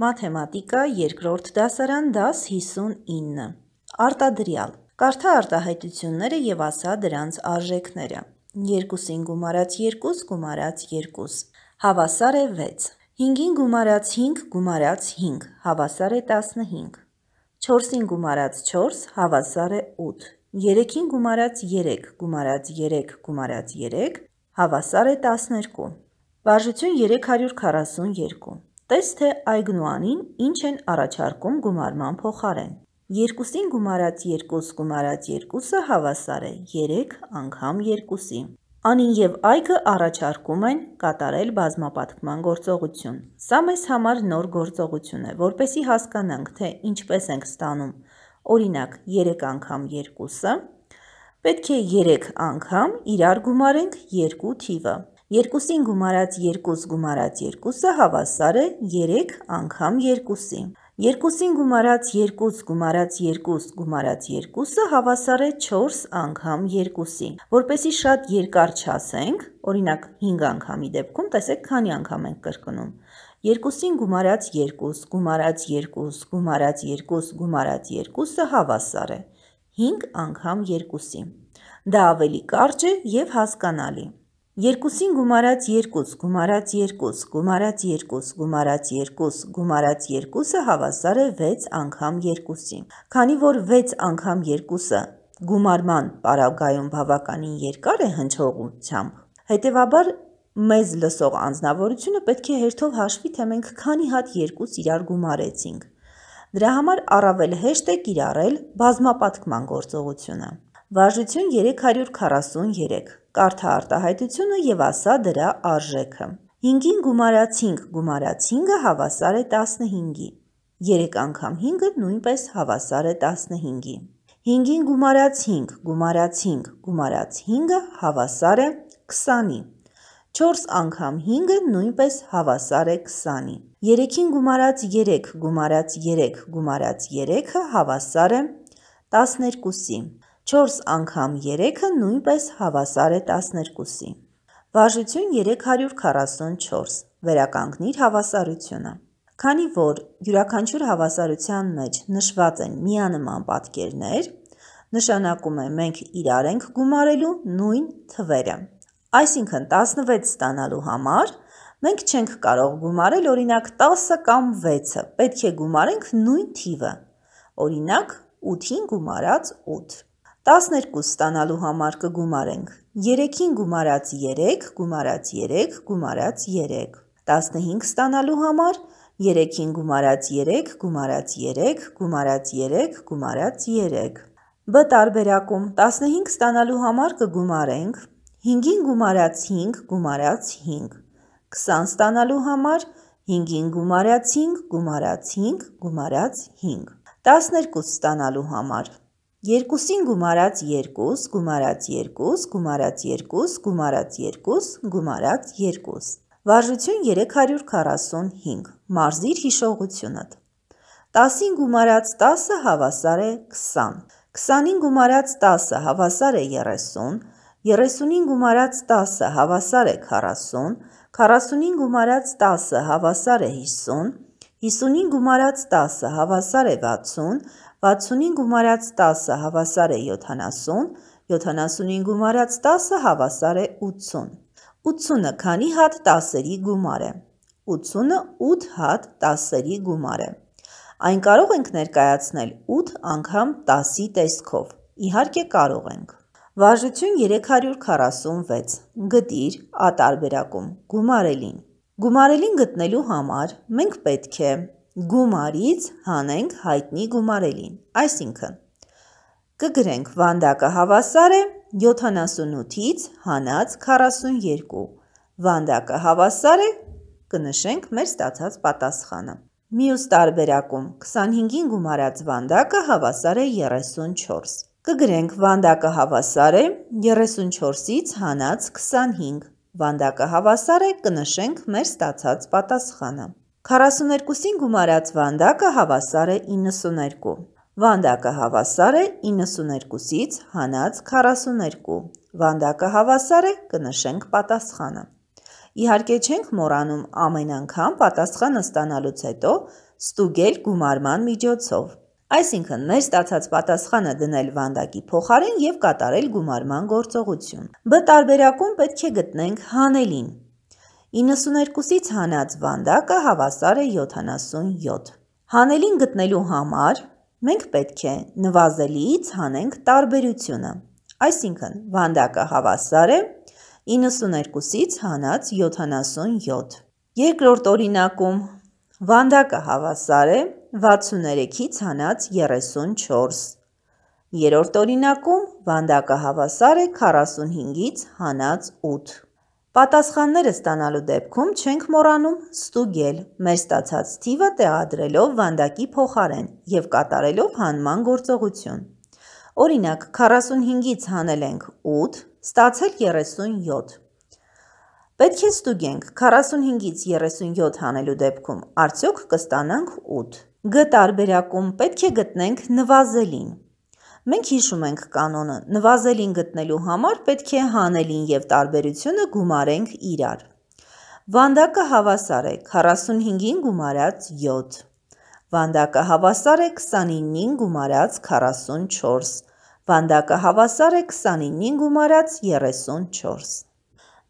Մաթեմատիկա, երկրորդ դասարան, դաս 59։ Արտադրյալ։ Կարդա արտահայտությունները եւ ասա դրանց արժեքները։ 2-ին գումարած 2 գումարած 2։ Հավասար է 6։ 5-ին գումարած 5 գումարած 5 հավասար է 15։ 4-ին գումարած 4 հավասար է 8։ 3-ին գումարած 3 գումարած 3 գումարած 3 հավասար է 12։ Բաժություն 342։ Տես թե այգնուանին ինչ են առաջարկում գումարման փոխարեն։ Երկուսին գումարած 2 գումարած 2-ը հավասար է 3 անգամ 2-ի։ Անին եւ այգը առաջարկում են կատարել բազմապատկման գործողություն։ Սա մեզ համար նոր գործողություն է, որպեսի հասկանանք, թե ինչպես ենք ստանում։ Օրինակ, 3 անգամ 2-ը պետք է 3 անգամ իրար գումարենք 2 թիվը։ Երկուսին գումարած 2 գումարած 2-ը հավասար է 3 անգամ 2-ի։ Երկուսին գումարած 2 գումարած 2 գումարած 2-ը հավասար է 4 անգամ 2-ի։ Որպեսի շատ երկար չասենք, օրինակ 5 անգամի դեպքում, տեսեք քանի անգամ ենք կրկնում։ 2-ին գումարած 2 գումարած 2 գումարած 2 գումարած 2-ը հավասար է 5 անգամ 2-ի։ Դա ավելի կարճ է եւ հասկանալի է։ Երկուսին գումարած 2, գումարած 2, գումարած 2, գումարած 2, գումարած 2-ը հավասար է 6 անգամ 2-ին։ Քանի որ 6 անգամ 2-ը գումարման պարագայում բավականին երկար է հնչողությամբ, հետևաբար մեզ լսող անznավորությունը պետք է հերթով հաշվի թե մենք քանի հատ 2 իրար գումարեցինք։ Դրա համար առավել հեշտ է կիրառել բազմապատկման գործողությունը։ Վարժություն 343, կարթա արտահայտությունը և ասա դրա արժեքը։ 5-ին գումարացինք, գումարացինքը հավասար է 15-ի։ 3 անգամ 5-ը նույնպես հավասար է 15-ի։ 5-ին գումարացինք, գումարացինք, գումարաց 5-ը հավասար է 20-ի։ 4 անգամ 5-ը նույնպես հավասար է 20-ի։ 3-ին գումարած 3, գումարած 3, գումարած 3-ը հավասար է 12-ի։ 4 անգամ 3-ը նույնպես հավասար է 12-ին։ Վարժություն 344։ Վերականգնիր հավասարությունը։ Քանի որ յուրաքանչյուր հավասարության մեջ նշված են միանման պատկերներ, նշանակում է մենք իրար ենք գումարելու նույն թվերը։ Այսինքն 16 ստանալու համար մենք չենք կարող գումարել օրինակ 10-ը կամ 6-ը, պետք է գումարենք նույն թիվը։ Օրինակ 8-ին գումարած 8։ 12 ստանալու համար կգումարենք 3-ին գումարած 3, գումարած 3, գումարած 3։ 15 ստանալու համար 3-ին գումարած 3, գումարած 3, գումարած 3, գումարած 3։ Բ տարբերակում 15 ստանալու համար կգումարենք 5-ին գումարած 5, գումարած 5։ 20 ստանալու համար 5-ին գումարած 5, գումարած 5, գումարած 5։ 12 ստանալու համար 5 Երկուսին գումարած երկուս, գումարած երկուս, գումարած երկուս, գումարած երկուս, գումարած երկուս։ Վարժություն 345, մարզիր հիշողությունըդ։ 10-ին գումարած 10-ը հավասար է 20, 20-ին գումարած 10-ը հավասար է 30, 30-ին գումարած 10-ը հավասար է 40, 40-ին գումարած 10-ը հավասար է 50, 55 գումարած 10-ը հավասար է 60, 65 գումարած 10-ը հավասար է 70, 75 գումարած 10-ը հավասար է 80։ 80-ը քանի հատ 10-երի գումար է։ 80-ը 8 հատ 10-երի գումար է։ Այն կարող ենք ներկայացնել 8 անգամ 10-ի տեսքով։ Իհարկե կարող ենք։ Վարժություն 346։ Գտիր ատարբերակում գումարելին Գումարելին գտնելու համար մենք պետք է գումարից հանենք հայտնի գումարելին, այսինքն կգրենք վանդակը հավասար է 78-ից հանած 42, վանդակը հավասար է կնշենք մեր ստացած պատասխանը։ Մյուս տարբերակում 25-ին գումարած վանդակը հավասար է 34։ Կգրենք վանդակը հավասար է 34-ից հանած 25, Վանդակը հավասար է, կնշենք մեր ստացած պատասխանը։ 42-ին գումարած վանդակը հավասար է 92։ Վանդակը հավասար է 92-ից հանած 42։ Վանդակը հավասար է, կնշենք պատասխանը։ Իհարկե չենք մոռանում ամեն անգամ պատասխանը ստանալուց հետո ստուգել գումարման միջոցով այսինքն մեր ստացած պատասխանը դնել վանդակի փոխարեն եւ կատարել գումարման գործողություն։ Բ տարբերակում պետք է գտնենք հանելին։ 92-ից հանած վանդակը հավասար է 77։ Հանելին գտնելու համար մենք պետք է նվազելիից հանենք տարբերությունը։ Այսինքն վանդակը հավասար է 92-ից հանած 77։ Երկրորդ օրինակում Վանդակը հավասար է 63-ից հանած 34։ Երորդ օրինակում վանդակը հավասար է 45-ից հանած 8։ Պատասխանները ստանալու դեպքում չենք մոռանում ստուգել մեր ստացած թիվը տեղադրելով վանդակի փոխարեն եւ կատարելով հանման գործողություն։ Օրինակ 45-ից հանել ենք 8, ստացել 37։ Պետք է ստուգենք 45-ից 37 հանելու դեպքում արդյոք կստանանք 8։ Գ տարբերակում պետք է գտնենք նվազելին։ Մենք հիշում ենք կանոնը, նվազելին գտնելու համար պետք է հանելին և տարբերությունը գումարենք իրար։ Վանդակը հավասար է 45-ին գումարած 7։ Վանդակը հավասար է 29-ին գումարած 44։ Վանդակը հավասար է 29-ին գումարած 34։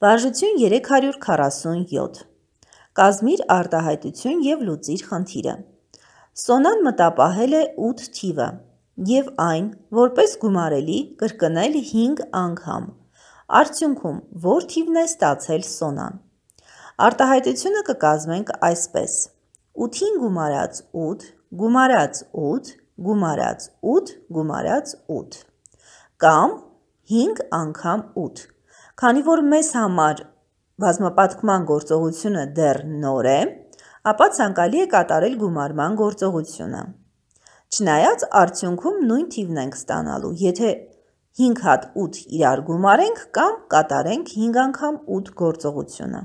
Վարժություն 347 Կազմիր արտահայտություն և լուծիր խնդիրը Սոնան մտապահել է 8 թիվը և այն, որպես գումարելի, կրկնել 5 անգամ։ Արդյունքում որ թիվն է ստացել Սոնան։ Արտահայտությունը կկազմենք այսպես. 8-ին գումարած 8, գումարած 8, գումարած 8, գումարած 8 կամ 5 անգամ 8 Քանի որ մեզ համար բազմապատկման գործողությունը դեռ նոր է, ապա ցանկալի է կատարել գումարման գործողությունը։ Չնայած արդյունքում նույն թիվն ենք ստանալու, եթե 5 հատ 8 իրար գումարենք կամ կատարենք 5 անգամ 8 գործողությունը։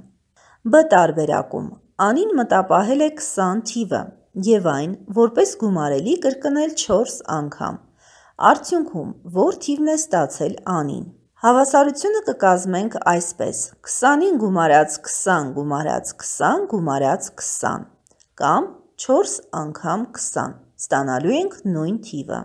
Բ տարբերակում Անին մտապահել է 20 թիվը եւ այն որպես գումարելի կրկնել 4 անգամ։ Արդյունքում ո՞ր թիվն է ստացել Անին։ Հավասարությունը կկազմենք այսպես. 20-ին գումարած 20 գումարած 20 գումարած 20 կամ 4 անգամ 20, ստանալու ենք նույն թիվը։